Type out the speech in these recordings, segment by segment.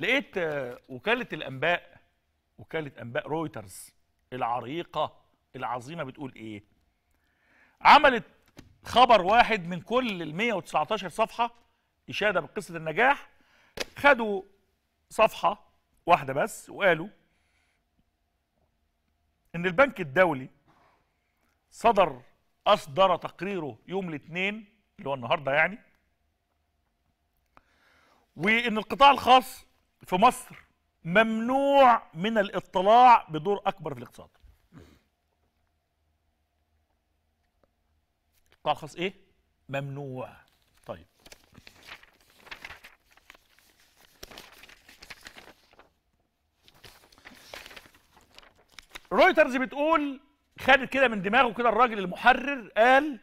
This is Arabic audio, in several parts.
لقيت آه، وكاله الانباء وكاله انباء رويترز العريقه العظيمه بتقول ايه عملت خبر واحد من كل ال 119 صفحه اشاده بقصه النجاح خدوا صفحه واحده بس وقالوا ان البنك الدولي صدر اصدر تقريره يوم الاثنين اللي هو النهارده يعني وان القطاع الخاص في مصر ممنوع من الاطلاع بدور اكبر في الاقتصاد القطاع الخاص ايه ممنوع طيب رويترز بتقول خدت كده من دماغه كده الراجل المحرر قال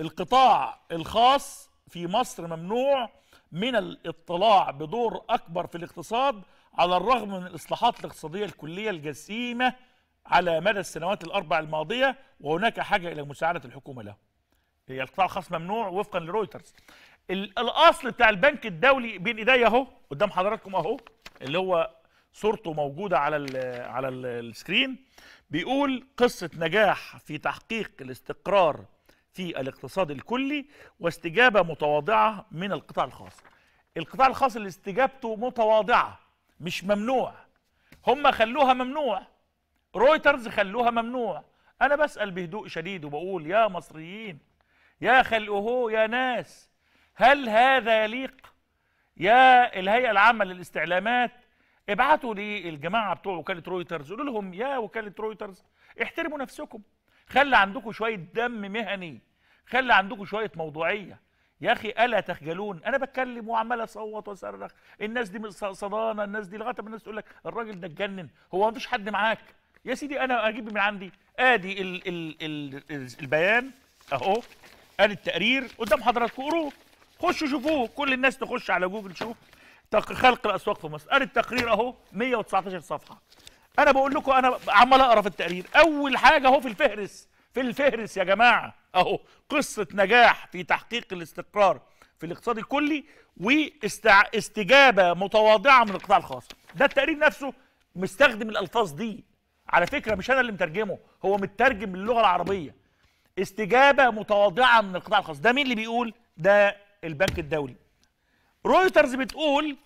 القطاع الخاص في مصر ممنوع من الاطلاع بدور أكبر في الاقتصاد على الرغم من الإصلاحات الاقتصادية الكلية الجسيمة على مدى السنوات الأربع الماضية وهناك حاجة إلى مساعدة الحكومة له هي القطاع الخاص ممنوع وفقا لرويترز الأصل بتاع البنك الدولي بين إيديا أهو قدام حضراتكم أهو اللي هو صورته موجودة على الـ على السكرين بيقول قصة نجاح في تحقيق الاستقرار في الاقتصاد الكلي واستجابة متواضعة من القطاع الخاص القطاع الخاص اللي استجابته متواضعة مش ممنوع هم خلوها ممنوع رويترز خلوها ممنوع أنا بسأل بهدوء شديد وبقول يا مصريين يا خلقه يا ناس هل هذا يليق يا الهيئة العامة للاستعلامات ابعتوا للجماعة بتوع وكالة رويترز قولوا لهم يا وكالة رويترز احترموا نفسكم خلى عندكم شويه دم مهني خلى عندكم شويه موضوعيه يا اخي الا تخجلون انا بتكلم وعمال اصوت واصرخ الناس دي صدانه الناس دي لغايه ما الناس تقول لك الراجل ده اتجنن هو ما فيش حد معاك يا سيدي انا اجيب من عندي ادي ال ال ال ال البيان اهو ادي التقرير قدام حضراتكم قروه خشوا شوفوه كل الناس تخش على جوجل شوف خلق الاسواق في مصر ادي التقرير اهو 119 صفحه انا بقول لكم انا عمال اقرا في التقرير اول حاجه اهو في الفهرس في الفهرس يا جماعه اهو قصه نجاح في تحقيق الاستقرار في الاقتصاد الكلي واستجابه متواضعه من القطاع الخاص ده التقرير نفسه مستخدم الالفاظ دي على فكره مش انا اللي مترجمه هو مترجم باللغه العربيه استجابه متواضعه من القطاع الخاص ده مين اللي بيقول ده البنك الدولي رويترز بتقول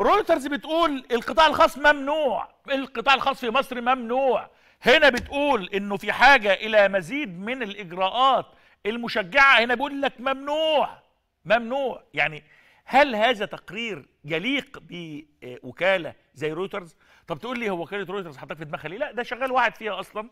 رويترز بتقول القطاع الخاص ممنوع القطاع الخاص في مصر ممنوع هنا بتقول انه في حاجه الى مزيد من الاجراءات المشجعه هنا بيقول لك ممنوع ممنوع يعني هل هذا تقرير يليق بوكاله زي رويترز طب تقول لي هو وكاله رويترز حطك في دماغها ليه لا ده شغال واحد فيها اصلا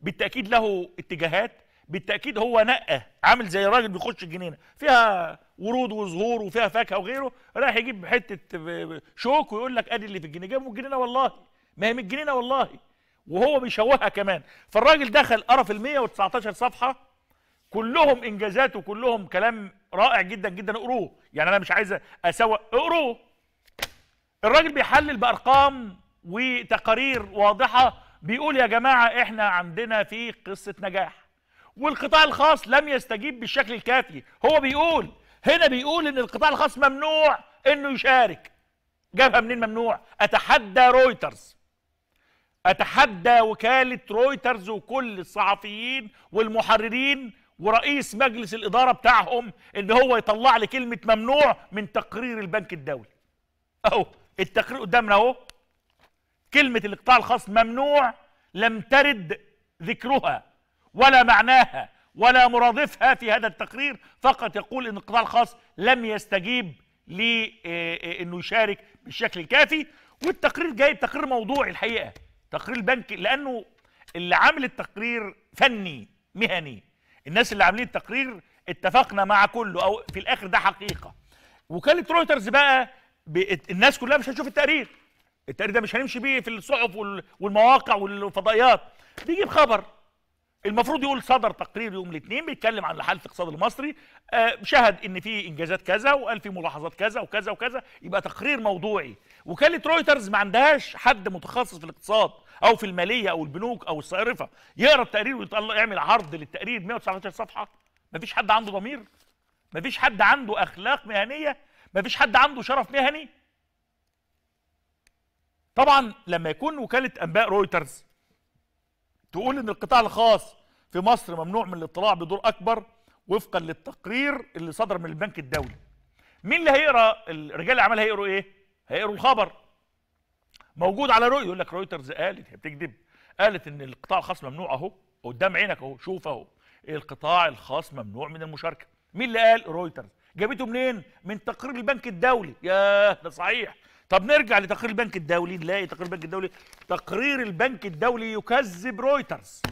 بالتاكيد له اتجاهات بالتاكيد هو نقى عامل زي راجل بيخش الجنينه فيها ورود وزهور وفيها فاكهه وغيره رايح يجيب حته شوك ويقول لك ادي اللي في الجنينه جابه الجنينه والله ما هي من الجنينه والله وهو بيشوهها كمان فالراجل دخل قرا في ال 119 صفحه كلهم انجازات وكلهم كلام رائع جدا جدا اقروه يعني انا مش عايز اسوق اقروه الراجل بيحلل بارقام وتقارير واضحه بيقول يا جماعه احنا عندنا في قصه نجاح والقطاع الخاص لم يستجيب بالشكل الكافي هو بيقول هنا بيقول ان القطاع الخاص ممنوع انه يشارك جابها منين ممنوع اتحدى رويترز اتحدى وكاله رويترز وكل الصحفيين والمحررين ورئيس مجلس الاداره بتاعهم ان هو يطلع لي كلمه ممنوع من تقرير البنك الدولي اهو التقرير قدامنا اهو كلمه القطاع الخاص ممنوع لم ترد ذكرها ولا معناها ولا مرادفها في هذا التقرير فقط يقول ان القطاع الخاص لم يستجيب لانه آه، آه، يشارك بالشكل الكافي والتقرير جاي تقرير موضوعي الحقيقه تقرير البنك لانه اللي عامل التقرير فني مهني الناس اللي عاملين التقرير اتفقنا مع كله او في الاخر ده حقيقه وكاله رويترز بقى الناس كلها مش هتشوف التقرير التقرير ده مش هنمشي بيه في الصحف والمواقع والفضائيات بيجيب خبر المفروض يقول صدر تقرير يوم الاثنين بيتكلم عن حاله الاقتصاد المصري آه، شهد ان في انجازات كذا وقال في ملاحظات كذا وكذا وكذا يبقى تقرير موضوعي وكاله رويترز ما عندهاش حد متخصص في الاقتصاد او في الماليه او البنوك او الصارفه يقرا التقرير ويطلع يعمل عرض للتقرير 119 صفحه ما فيش حد عنده ضمير ما فيش حد عنده اخلاق مهنيه ما فيش حد عنده شرف مهني طبعا لما يكون وكاله انباء رويترز تقول ان القطاع الخاص في مصر ممنوع من الاطلاع بدور اكبر وفقا للتقرير اللي صدر من البنك الدولي مين اللي هيقرا رجال الاعمال هيقروا ايه هيقروا الخبر موجود على رؤيه يقول لك رويترز قالت هي بتكذب قالت ان القطاع الخاص ممنوع اهو قدام عينك اهو شوف اهو القطاع الخاص ممنوع من المشاركه مين اللي قال رويترز جابته منين من تقرير البنك الدولي ياه ده صحيح طب نرجع لتقرير البنك الدولي نلاقي تقرير البنك الدولي تقرير البنك الدولي يكذب رويترز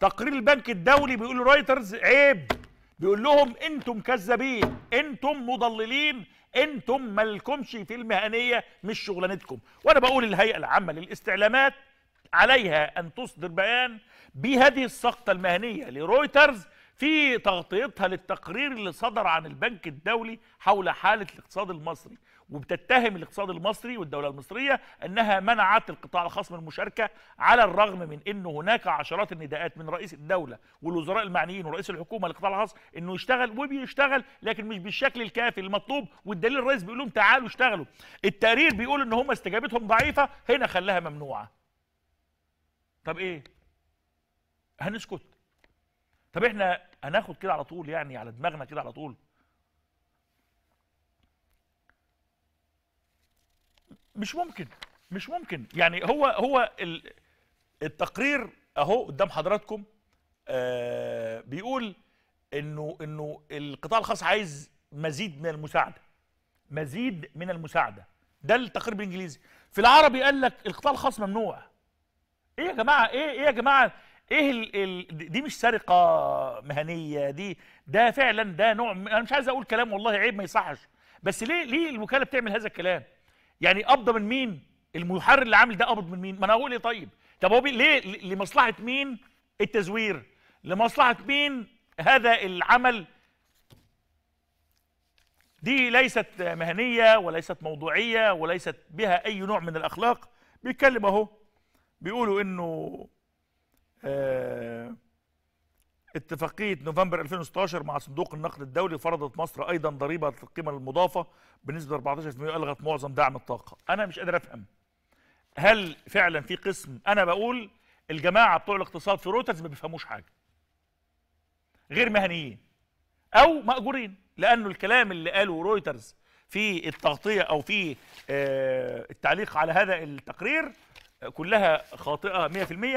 تقرير البنك الدولي بيقول رويترز عيب بيقول لهم انتم كذابين انتم مضللين انتم مالكمش في المهنيه مش شغلانتكم وانا بقول الهيئه العامه للاستعلامات عليها ان تصدر بيان بهذه السقطه المهنيه لرويترز في تغطيتها للتقرير اللي صدر عن البنك الدولي حول حاله الاقتصاد المصري وبتتهم الاقتصاد المصري والدوله المصريه انها منعت القطاع الخاص من المشاركه على الرغم من ان هناك عشرات النداءات من رئيس الدوله والوزراء المعنيين ورئيس الحكومه للقطاع الخاص انه يشتغل وبيشتغل لكن مش بالشكل الكافي المطلوب والدليل الرئيس بيقول لهم تعالوا اشتغلوا التقرير بيقول ان هم استجابتهم ضعيفه هنا خلاها ممنوعه طب ايه هنسكت طب احنا هناخد كده على طول يعني على دماغنا كده على طول مش ممكن مش ممكن يعني هو هو التقرير اهو قدام حضراتكم آه بيقول انه انه القطاع الخاص عايز مزيد من المساعده مزيد من المساعده ده التقرير بالانجليزي في العربي قال لك القطاع الخاص ممنوع ايه يا جماعه ايه ايه يا جماعه ايه الـ الـ دي مش سرقه مهنيه دي ده فعلا ده نوع انا مش عايز اقول كلام والله عيب ما يصحش بس ليه ليه الوكاله بتعمل هذا الكلام يعني قبضه من مين المحرر اللي عامل ده قبض من مين ما انا هقول ايه طيب طب هو ليه لمصلحه مين التزوير لمصلحه مين هذا العمل دي ليست مهنيه وليست موضوعيه وليست بها اي نوع من الاخلاق بيتكلم اهو بيقولوا انه آه اتفاقية نوفمبر 2016 مع صندوق النقد الدولي فرضت مصر أيضا ضريبة القيمة المضافة بنسبة 14% وألغت معظم دعم الطاقة أنا مش قادر أفهم هل فعلا في قسم أنا بقول الجماعة بتوع الاقتصاد في رويترز ما بيفهموش حاجة غير مهنيين أو مأجورين لأنه الكلام اللي قاله رويترز في التغطية أو في آه، التعليق على هذا التقرير كلها خاطئة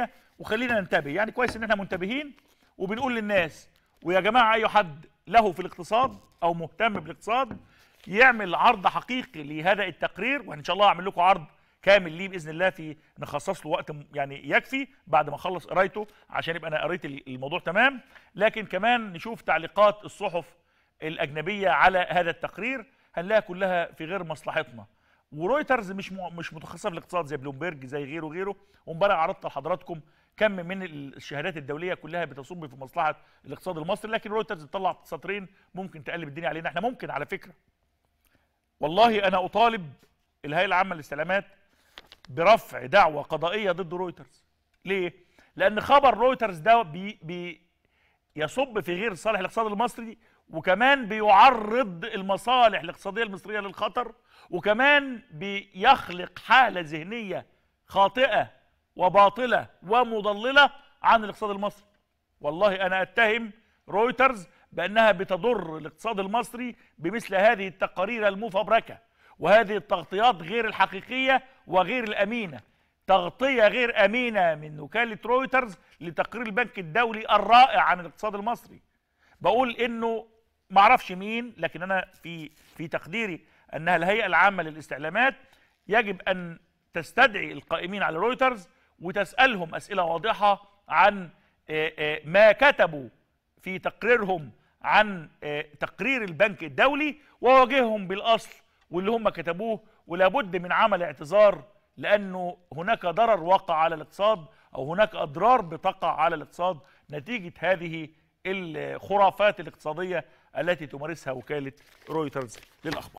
100% وخلينا ننتبه يعني كويس إن احنا منتبهين وبنقول للناس ويا جماعه اي حد له في الاقتصاد او مهتم بالاقتصاد يعمل عرض حقيقي لهذا التقرير وان شاء الله اعمل لكم عرض كامل ليه باذن الله في نخصص له وقت يعني يكفي بعد ما اخلص قرايته عشان يبقى انا قريت الموضوع تمام لكن كمان نشوف تعليقات الصحف الاجنبيه على هذا التقرير هنلاقيها كلها في غير مصلحتنا ورويترز مش مش متخصصه في الاقتصاد زي بلومبرج زي غيره غيره وامبارح عرضت لحضراتكم كم من الشهادات الدوليه كلها بتصب في مصلحه الاقتصاد المصري لكن رويترز تطلع سطرين ممكن تقلب الدنيا علينا احنا ممكن على فكره والله انا اطالب الهيئه العامه للسلامات برفع دعوه قضائيه ضد رويترز ليه لان خبر رويترز ده بي بي يصب في غير صالح الاقتصاد المصري وكمان بيعرض المصالح الاقتصاديه المصريه للخطر وكمان بيخلق حاله ذهنيه خاطئه وباطلة ومضللة عن الاقتصاد المصري والله أنا أتهم رويترز بأنها بتضر الاقتصاد المصري بمثل هذه التقارير المفبركة وهذه التغطيات غير الحقيقية وغير الأمينة تغطية غير أمينة من وكالة رويترز لتقرير البنك الدولي الرائع عن الاقتصاد المصري بقول إنه معرفش مين لكن أنا في في تقديري أنها الهيئة العامة للاستعلامات يجب أن تستدعي القائمين على رويترز وتسألهم أسئلة واضحة عن آه، آه، ما كتبوا في تقريرهم عن آه، تقرير البنك الدولي وواجههم بالأصل واللي هم كتبوه ولابد من عمل اعتذار لأنه هناك ضرر وقع على الاقتصاد أو هناك أضرار بتقع على الاقتصاد نتيجة هذه الخرافات الاقتصادية التي تمارسها وكالة رويترز للأخبار